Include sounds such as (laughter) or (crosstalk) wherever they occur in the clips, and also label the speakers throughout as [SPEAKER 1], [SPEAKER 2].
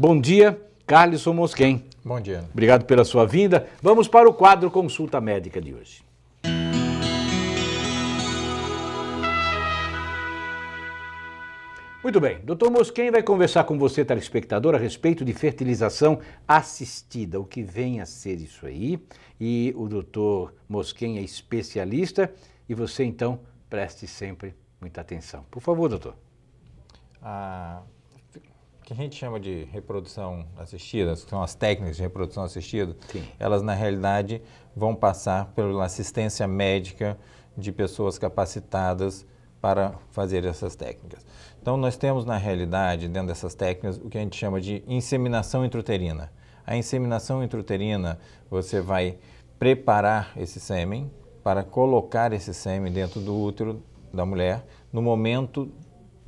[SPEAKER 1] Bom dia, Carlos Mosquen. Bom dia. Obrigado pela sua vinda. Vamos para o quadro Consulta Médica de hoje. Muito bem, doutor Mosquen vai conversar com você, telespectador, a respeito de fertilização assistida, o que vem a ser isso aí. E o doutor Mosquen é especialista e você,
[SPEAKER 2] então, preste sempre muita atenção. Por favor, doutor. ah que a gente chama de reprodução assistida, que são as técnicas de reprodução assistida, Sim. elas na realidade vão passar pela assistência médica de pessoas capacitadas para fazer essas técnicas. Então nós temos na realidade dentro dessas técnicas o que a gente chama de inseminação intruterina. A inseminação intruterina você vai preparar esse sêmen para colocar esse sêmen dentro do útero da mulher no momento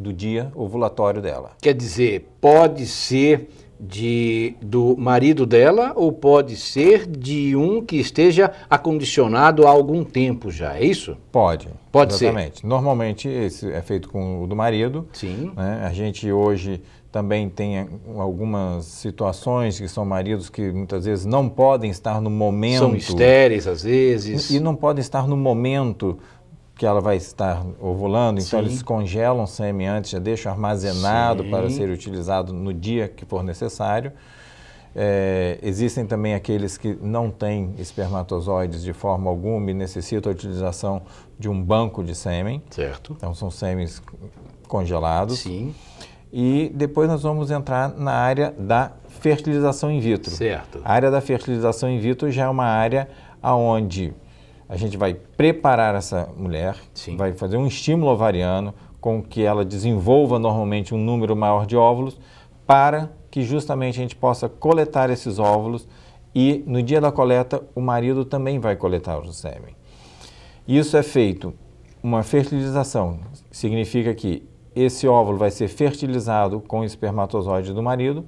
[SPEAKER 2] do dia ovulatório dela. Quer dizer, pode ser de, do marido dela ou pode
[SPEAKER 1] ser de um que esteja acondicionado há algum tempo já, é isso? Pode.
[SPEAKER 2] Pode exatamente. ser. Normalmente esse é feito com o do marido. Sim. Né? A gente hoje também tem algumas situações que são maridos que muitas vezes não podem estar no momento. São estéreis às vezes. E não podem estar no momento que ela vai estar ovulando, então Sim. eles congelam o sêmen antes, já deixam armazenado Sim. para ser utilizado no dia que for necessário. É, existem também aqueles que não têm espermatozoides de forma alguma e necessitam a utilização de um banco de sêmen. Certo. Então são sêmenes congelados. Sim. E depois nós vamos entrar na área da fertilização in vitro. Certo. A área da fertilização in vitro já é uma área aonde a gente vai preparar essa mulher, Sim. vai fazer um estímulo ovariano com que ela desenvolva normalmente um número maior de óvulos para que justamente a gente possa coletar esses óvulos e no dia da coleta o marido também vai coletar o sêmen. Isso é feito uma fertilização, significa que esse óvulo vai ser fertilizado com o espermatozoide do marido,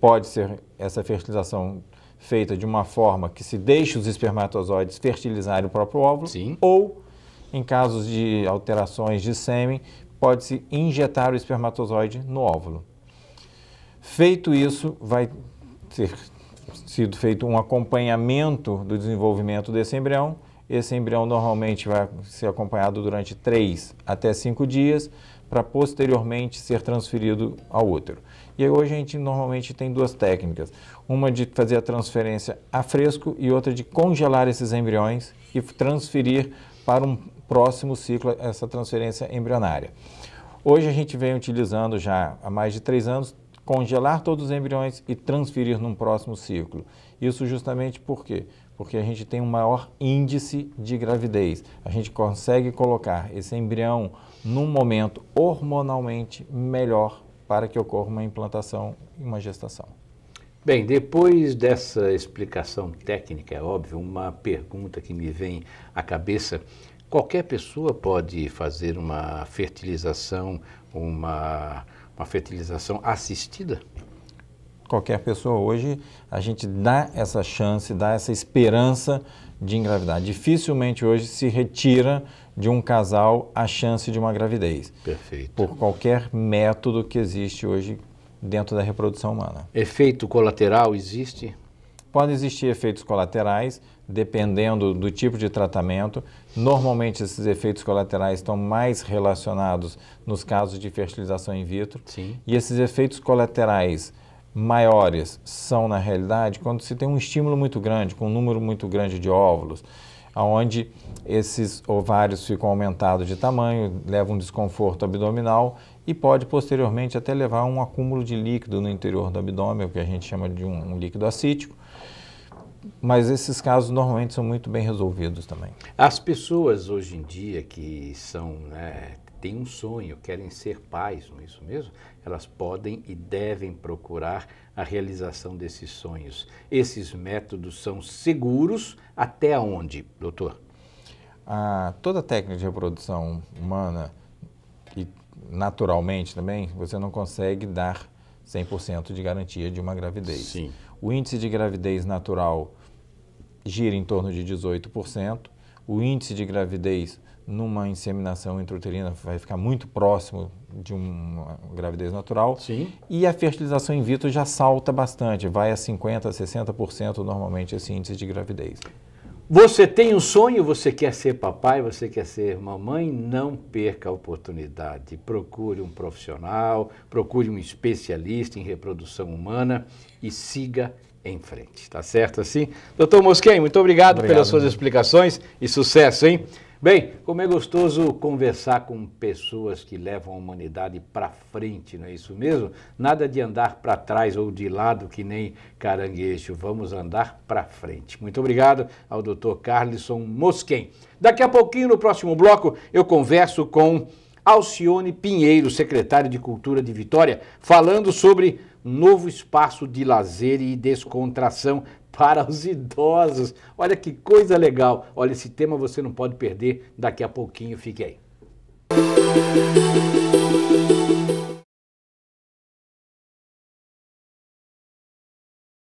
[SPEAKER 2] pode ser essa fertilização feita de uma forma que se deixe os espermatozoides fertilizarem o próprio óvulo, Sim. ou em casos de alterações de sêmen, pode-se injetar o espermatozoide no óvulo. Feito isso, vai ter sido feito um acompanhamento do desenvolvimento desse embrião. Esse embrião normalmente vai ser acompanhado durante 3 até 5 dias, para posteriormente ser transferido ao útero. E aí hoje a gente normalmente tem duas técnicas, uma de fazer a transferência a fresco e outra de congelar esses embriões e transferir para um próximo ciclo essa transferência embrionária. Hoje a gente vem utilizando já há mais de três anos congelar todos os embriões e transferir num próximo ciclo. Isso justamente por quê? Porque a gente tem um maior índice de gravidez. A gente consegue colocar esse embrião num momento hormonalmente melhor para que ocorra uma implantação e uma gestação.
[SPEAKER 1] Bem, depois dessa explicação técnica, é óbvio, uma pergunta que me vem à cabeça. Qualquer pessoa pode fazer uma fertilização, uma, uma fertilização
[SPEAKER 2] assistida? Qualquer pessoa hoje, a gente dá essa chance, dá essa esperança de engravidar. Dificilmente hoje se retira de um casal a chance de uma gravidez. Perfeito. Por qualquer método que existe hoje dentro da reprodução humana. Efeito colateral existe? Pode existir efeitos colaterais, dependendo do tipo de tratamento. Normalmente, esses efeitos colaterais estão mais relacionados nos casos de fertilização in vitro. Sim. E esses efeitos colaterais maiores são, na realidade, quando se tem um estímulo muito grande, com um número muito grande de óvulos aonde esses ovários ficam aumentados de tamanho, levam um desconforto abdominal e pode posteriormente até levar a um acúmulo de líquido no interior do abdômen, o que a gente chama de um, um líquido acítico. Mas esses casos normalmente são muito bem resolvidos também.
[SPEAKER 1] As pessoas hoje em dia que são né, têm um sonho, querem ser pais, não é isso mesmo? Elas podem e devem procurar a realização desses sonhos. Esses métodos
[SPEAKER 2] são seguros até onde, doutor? Ah, toda técnica de reprodução humana e naturalmente também, você não consegue dar 100% de garantia de uma gravidez. Sim. O índice de gravidez natural gira em torno de 18%, o índice de gravidez numa inseminação intrauterina vai ficar muito próximo de uma gravidez natural. Sim. E a fertilização in vitro já salta bastante, vai a 50%, 60% normalmente esse índice de gravidez.
[SPEAKER 1] Você tem um sonho, você quer ser papai, você quer ser mamãe, não perca a oportunidade. Procure um profissional, procure um especialista em reprodução humana e siga em frente. Tá certo assim? Doutor Mosquen, muito obrigado, obrigado pelas suas né? explicações e sucesso, hein? Bem, como é gostoso conversar com pessoas que levam a humanidade para frente, não é isso mesmo? Nada de andar para trás ou de lado que nem caranguejo, vamos andar para frente. Muito obrigado ao Dr. Carlson Mosquen. Daqui a pouquinho, no próximo bloco, eu converso com Alcione Pinheiro, secretário de Cultura de Vitória, falando sobre novo espaço de lazer e descontração (laughs) para os idosos. Olha que coisa legal. Olha, esse tema você não pode perder. Daqui a pouquinho, fique aí. Música